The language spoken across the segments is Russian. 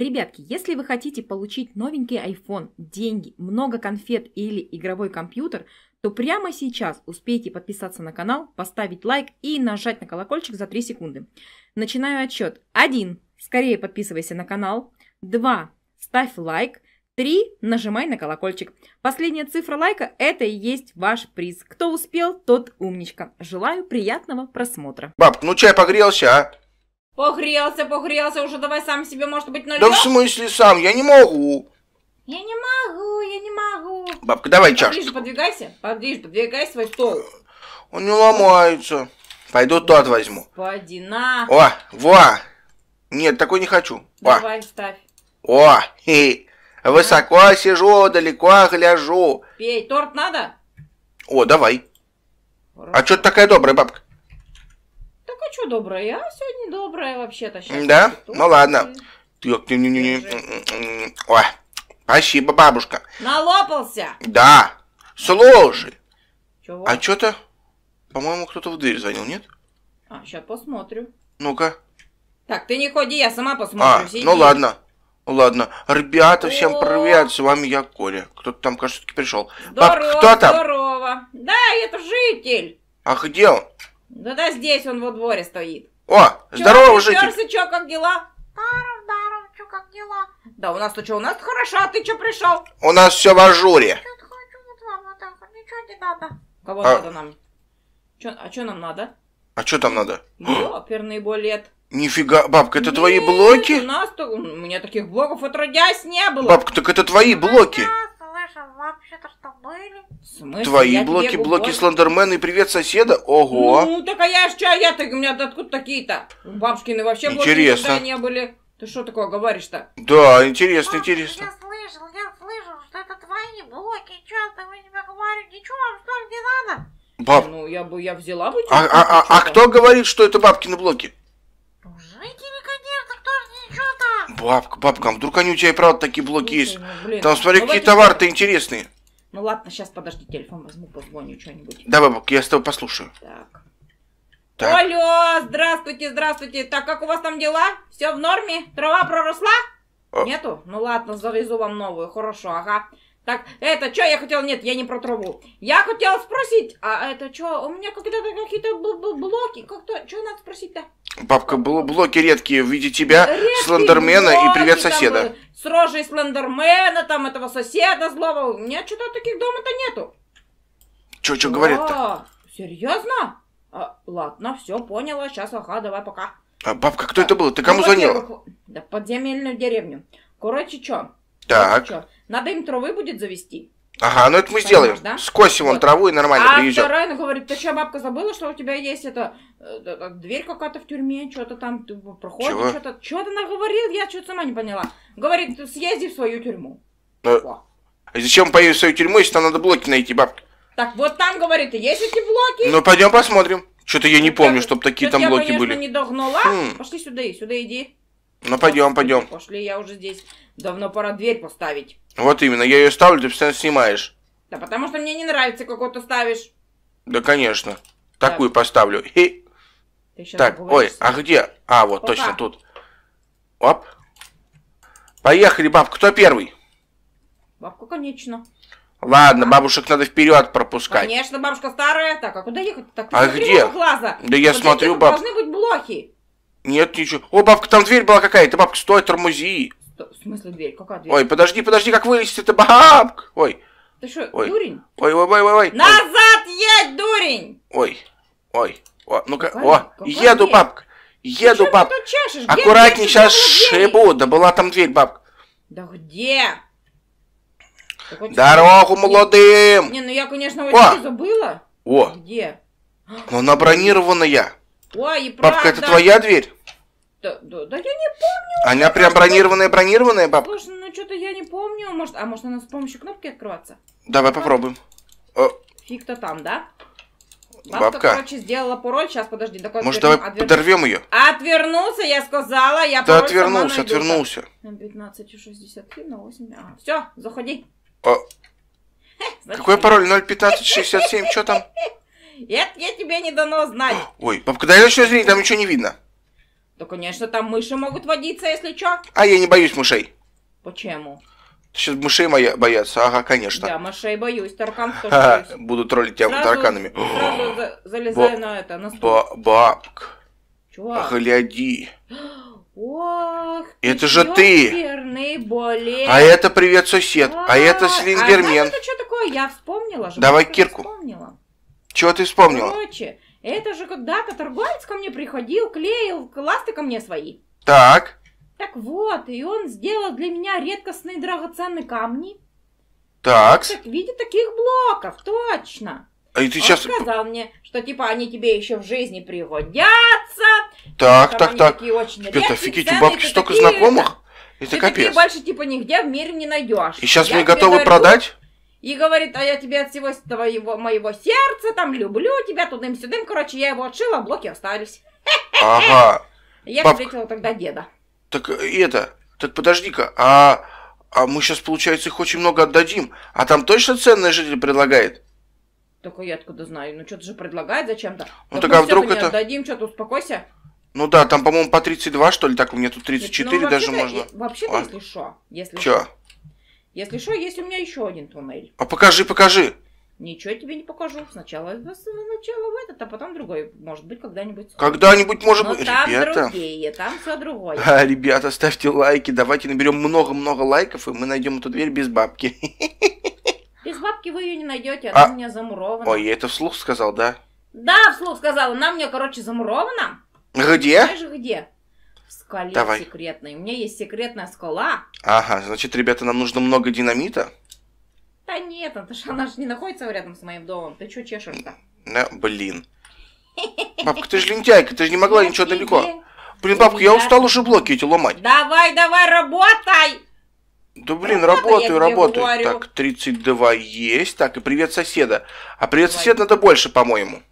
Ребятки, если вы хотите получить новенький iPhone, деньги, много конфет или игровой компьютер, то прямо сейчас успейте подписаться на канал, поставить лайк и нажать на колокольчик за 3 секунды. Начинаю отсчет. 1. Скорее подписывайся на канал. 2. Ставь лайк. 3. Нажимай на колокольчик. Последняя цифра лайка – это и есть ваш приз. Кто успел, тот умничка. Желаю приятного просмотра. Баб, ну чай погрелся, а? Погрелся, погрелся, уже давай сам себе, может быть, нальешь? Да в смысле сам? Я не могу. Я не могу, я не могу. Бабка, давай чашку. Поближе подвигайся, подвижь, подвигай свой стол. Он не ломается. Пойду тот возьму. Господи, на. О, во. Нет, такой не хочу. Давай, ставь. О, хе. Высоко а? сижу, далеко гляжу. Пей, торт надо? О, давай. Ура. А что ты такая добрая бабка? а что добрая? Я сегодня добрая вообще-то. Сейчас да? Ну ладно. Ты... Ой, спасибо, бабушка. Налопался? Да. Слушай. Чего? А что-то, по-моему, кто-то в дверь звонил, нет? А, сейчас посмотрю. Ну-ка. Так, ты не ходи, я сама посмотрю. А, Сиди. ну ладно. Ну ладно, ребята, всем привет, с вами я, Коля. Кто-то там, кажется, таки пришел. Здорово, Пап, кто там? Здорово. Да, это житель. А где он? Да да здесь он во дворе стоит. О, здорово, мужики. Чё, чё, как дела? Даром, даром, чё, как дела? Да у нас то что, у нас хорошо, а ты чё пришел? У нас все в ажуре. Чё-то хочу вот вам вот так, ничего не надо. Кого а... надо нам? Чё, а чё нам надо? А чё там надо? Ёперный балет. Нифига, бабка, это Нет, твои блоки? у нас, то, у меня таких блоков отродясь не было. Бабка, так это твои блоки. Да, же вообще-то что были? Смысле, Твои блоки, блоки Слендермена и привет соседа? Ого! Ну, ну так а я ж чё, а я-то, у меня откуда такие-то? Бабушкины вообще Интересно. блоки не были. Ты что такое говоришь-то? Да, интересно, Папа, интересно. Я слышал, я слышал, что это твои блоки. Часто вы тебя типа говорю, ничего вам что ли не надо? Баб. Ну, я бы я взяла бы. А, а, а, а, а кто говорит, что это бабкины блоки? Бабка, бабка, а вдруг они у тебя и правда такие блоки есть? Ну, блин, Там смотри, ну, какие товары-то интересные. Ну ладно, сейчас подожди, телефон возьму, позвоню что-нибудь. Давай, бабка, я с тобой послушаю. Так. так. Алло, здравствуйте, здравствуйте. Так, как у вас там дела? Все в норме? Трава проросла? А. Нету? Ну ладно, завезу вам новую. Хорошо, ага. Так, это что я хотела? Нет, я не про траву. Я хотела спросить, а это что? У меня какие то какие-то блоки. Как-то, что надо спросить-то? Бабка, бл- блоки редкие в виде тебя, редкие Слендермена блоки, и привет соседа. Там, э, с рожей Слендермена, там этого соседа злого. У меня что-то таких дома-то нету. Чё, что говорит то Серьезно? А, ладно, все поняла. Сейчас, ага, давай пока. А, бабка, кто а, это был? Ты кому ну, звонила? Да, подземельную деревню. Короче, что? Так. Короче, чё? Надо им травы будет завести. Ага, ну это мы сделаем. Да? Скосим вот. он траву и нормально а привезем. А Райна говорит, ты что, бабка, забыла, что у тебя есть это, э, э, дверь какая-то в тюрьме, что-то там проходит, Чего? что-то... Что-то она говорила, я что-то сама не поняла. Говорит, съезди в свою тюрьму. Ну, а зачем поедешь в свою тюрьму, если там надо блоки найти, бабка? Так вот там, говорит, есть эти блоки. Ну пойдем посмотрим. Что-то я не ну, помню, чтобы такие там блоки были. Я, конечно, не догнала. Хм. Пошли сюда и сюда иди. Ну пойдем, пойдем. Пошли, я уже здесь. Давно пора дверь поставить. Вот именно, я ее ставлю, ты постоянно снимаешь. Да потому что мне не нравится, какую ты ставишь. Да конечно. Так. Такую поставлю. Хи. Так, ой, а где? А, вот, Пока. точно, тут. Оп. Поехали, бабка, кто первый? Бабка, конечно. Ладно, а? бабушек надо вперед пропускать. Конечно, бабушка старая. Так, а куда ехать? Так, а где? Глаза. Да я вот смотрю, баб. Должны быть блохи. Нет ничего. О, бабка, там дверь была какая-то. Бабка, стой, тормози. Сто- В смысле дверь? Какая дверь? Ой, подожди, подожди, как вылезть это бабка? Ой, Ты что, дурень? ой, ой, ой, ой, ой. Назад едь, дурень! Ой, ой, о, ну-ка, о, какая еду, дверь? бабка, еду, Чё бабка. ты тут Аккуратней, дверь? сейчас Где шибу, да была там дверь, бабка. Да где? Дорогу молодым! Не, ну я, конечно, вообще забыла. О, Где? Но ну, она бронированная. Ой, и правда. Бабка, это твоя дверь? Да, да, да я не помню. Она может, прям бронированная, бронированная, баб. Слушай, ну что-то я не помню. Может, а может она с помощью кнопки открываться? Давай попробуем. Фиг-то там, да? Бабка, Бабка, короче, сделала пароль. Сейчас, подожди. Такой Может, отверну, давай отверну. подорвем ее? Отвернулся, я сказала. Я да отвернулся, отвернулся. 15,63 на 8. А, все, заходи. А... Значит, Какой пароль? 01567, что там? Нет, я тебе не дано знать. Ой, бабка, дай еще извини, там ничего не видно. То, конечно, там мыши могут водиться, если чё. А я не боюсь мышей. Почему? Сейчас мышей моя боятся, ага, конечно. Я мышей боюсь, тарканов тоже а, боюсь. Буду троллить тебя сразу, тараканами. Сразу залезаю Ба- на это, на стул. Ба- бабк. Чувак. Гляди. Ох, это же ты. Болен. А это привет сосед, а, а это слингермен. А это что такое? Я вспомнила же. Давай кирку. Вспомнила. Чего ты вспомнила? Короче, это же когда-то торговец ко мне приходил, клеил ласты ко мне свои. Так. Так вот, и он сделал для меня редкостные драгоценные камни. Так. Так, в виде таких блоков, точно. А и ты он сейчас... сказал мне, что типа они тебе еще в жизни пригодятся. Так, так, так. Такие очень Петр, офигеть, у бабки столько знакомых. Это ты капец. такие больше типа нигде в мире не найдешь. И сейчас Я мне готовы говорю, продать? И говорит, а я тебе от всего твоего, моего сердца, там, люблю тебя, тудым-сюдым. Короче, я его отшила, блоки остались. Ага. Я Пап... встретила тогда деда. Так и это, так подожди-ка, а, а мы сейчас, получается, их очень много отдадим. А там точно ценные жители предлагает? Только а я откуда знаю, ну что-то же предлагает зачем-то. Ну так, так а вдруг это... Отдадим, что-то успокойся. Ну да, там, по-моему, по 32, что ли, так, у меня тут 34 Нет, ну, даже можно. Вообще-то, если что, если что. Если что, есть у меня еще один туннель. А покажи, покажи. Ничего тебе не покажу. Сначала, сначала в этот, а потом другой. Может быть, когда-нибудь. Когда-нибудь, может Но быть. Там ребята. другие, там все другое. А, ребята, ставьте лайки. Давайте наберем много-много лайков, и мы найдем эту дверь без бабки. Без бабки вы ее не найдете, она а... у меня замурована. Ой, я это вслух сказал, да? Да, вслух сказала. Она у короче, замурована. Где? Знаешь, где? скале Давай. секретной. У меня есть секретная скала. Ага, значит, ребята, нам нужно много динамита? Да нет, Наташа, она же не находится рядом с моим домом. Ты что, чешешь-то? Да, блин. Бабка, ты же лентяйка, ты же не могла ничего далеко. Блин, бабка, я устал уже блоки эти ломать. Давай, давай, работай! Да блин, работаю, работаю. Так, 32 есть. Так, и привет соседа. А привет сосед надо больше, по-моему.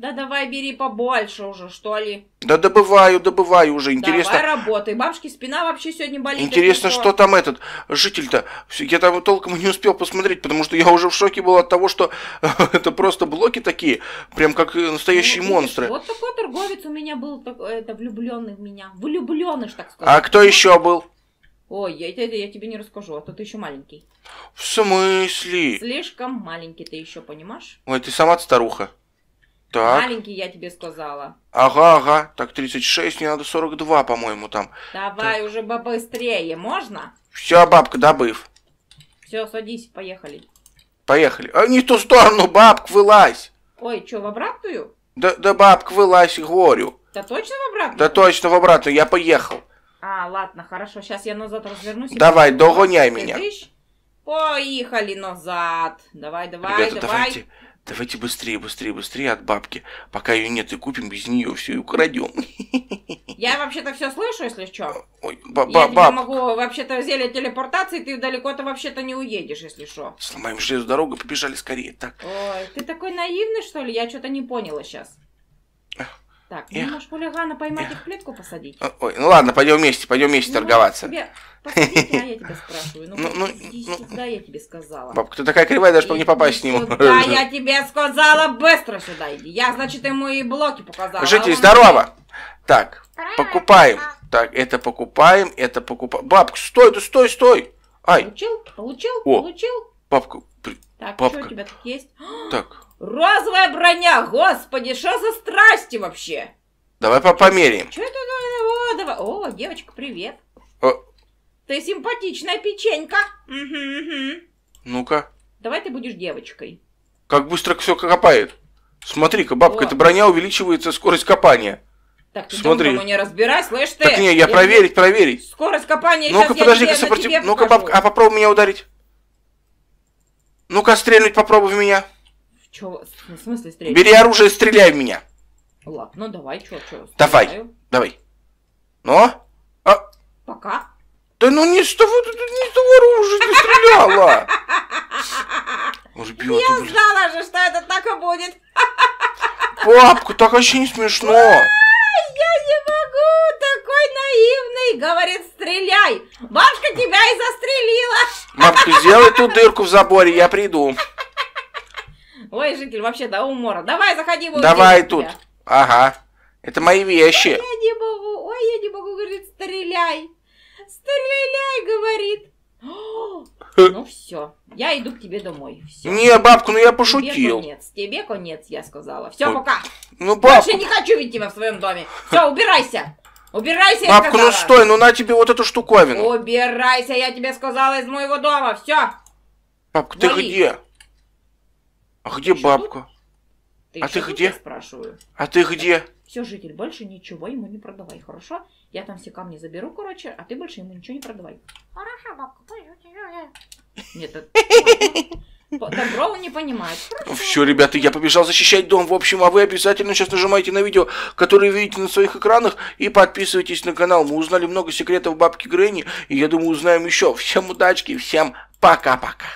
Да давай бери побольше уже, что ли. Да добываю, добываю уже. Интересно. Давай работай. Бабушки спина вообще сегодня болит. Интересно, что? что там этот житель-то. Я там толком не успел посмотреть, потому что я уже в шоке был от того, что это просто блоки такие, прям как настоящие ну, монстры. Видишь, вот такой торговец у меня был, это влюбленный в меня. Влюбленный, так сказать. А кто еще был? Ой, я, я, я тебе не расскажу, а то ты еще маленький. В смысле? Слишком маленький ты еще, понимаешь? Ой, ты сама старуха. Так. Маленький, я тебе сказала. Ага, ага. Так, 36, мне надо 42, по-моему, там. Давай так. уже быстрее, можно? Все, бабка, добыв. Все, садись, поехали. Поехали. А не в ту сторону, бабка, вылазь. Ой, что, в обратную? Да, да бабка, вылазь, говорю. Да точно в обратную? Да точно в обратную, я поехал. А, ладно, хорошо, сейчас я назад развернусь. Давай, догоняй меня. Поехали назад. Давай, давай, Ребята, давай. Давайте. Давайте быстрее, быстрее, быстрее от бабки. Пока ее нет, и купим без нее все и украдем. Я вообще-то все слышу, если что. Ой, ба -ба -баб. Я тебе могу вообще-то зелье телепортации, ты далеко-то вообще-то не уедешь, если что. Сломаем железную дорогу, побежали скорее, так. Ой, ты такой наивный, что ли? Я что-то не поняла сейчас. Так, ну Эх. можешь хулигана поймать Эх. и в клетку посадить. Ой, ну ладно, пойдем вместе, пойдем вместе ну, торговаться. Тебя... Посадите, а я тебя спрашиваю. Ну, ну, ну, иди ну, я тебе сказала. Бабка, ты такая кривая, даже чтобы не попасть с ним? Да, я тебе сказала, быстро сюда иди. Я, значит, ему и блоки показала. А Житель, а он... здорово. Так, здорово. покупаем. Так, это покупаем, это покупаем. Бабка, стой, да стой, стой. Ай. Получил, получил, О. получил. Бабка, при... так, бабка. что у тебя тут есть? Так. Розовая броня, господи, что за страсти вообще? Давай по померяем. Что это? О, давай. О, девочка, привет. О. Ты симпатичная печенька. Угу, угу. Ну-ка. Давай ты будешь девочкой. Как быстро все копает. Смотри-ка, бабка, эта броня увеличивается скорость копания. Так, ты Смотри. не разбирай, слышь ты. Так не, я, проверить, проверить. Скорость копания Ну-ка, подожди-ка, сопротив... Ну-ка, бабка, а попробуй меня ударить. Ну-ка, стрельнуть попробуй в меня. Чё, в смысле стрелять? Бери оружие и стреляй в меня. Ладно, ну давай, чё, чё. Стреляю. Давай, давай. Ну? А? а? Пока. Да ну не с того, не с того оружия ты стреляла. Уже бьет, Я знала же, что это так и будет. Папка, так вообще не смешно. Я не могу, такой наивный, говорит, стреляй. Бабушка тебя и застрелила. Мамка, сделай ту дырку в заборе, я приду. Ой, житель, вообще до умора. Давай, заходи, буду Давай тут. Тебя. Ага. Это мои вещи. Ой, я не могу, ой, я не могу, говорит, стреляй. Стреляй, говорит. ну все, я иду к тебе домой. Все. Не, бабка, ну я пошутил. Тебе конец, тебе конец, я сказала. Все, ну, пока. Ну, бабка. Больше не хочу видеть тебя в своем доме. Все, убирайся. Убирайся, Бабка, я ну стой, ну на тебе вот эту штуковину. Убирайся, я тебе сказала, из моего дома. Все. Бабка, Вали. ты где? А где Еще бабка? Ты а ты где? спрашиваю. А ты где? Все, житель, больше ничего ему не продавай, хорошо? Я там все камни заберу, короче, а ты больше ему ничего не продавай. Хорошо, бабка, Нет, это... Доброва не понимает. Ну все, ребята, я побежал защищать дом. В общем, а вы обязательно сейчас нажимаете на видео, которое видите на своих экранах, и подписывайтесь на канал. Мы узнали много секретов бабки Грэнни, и я думаю, узнаем еще. Всем удачки, всем пока-пока.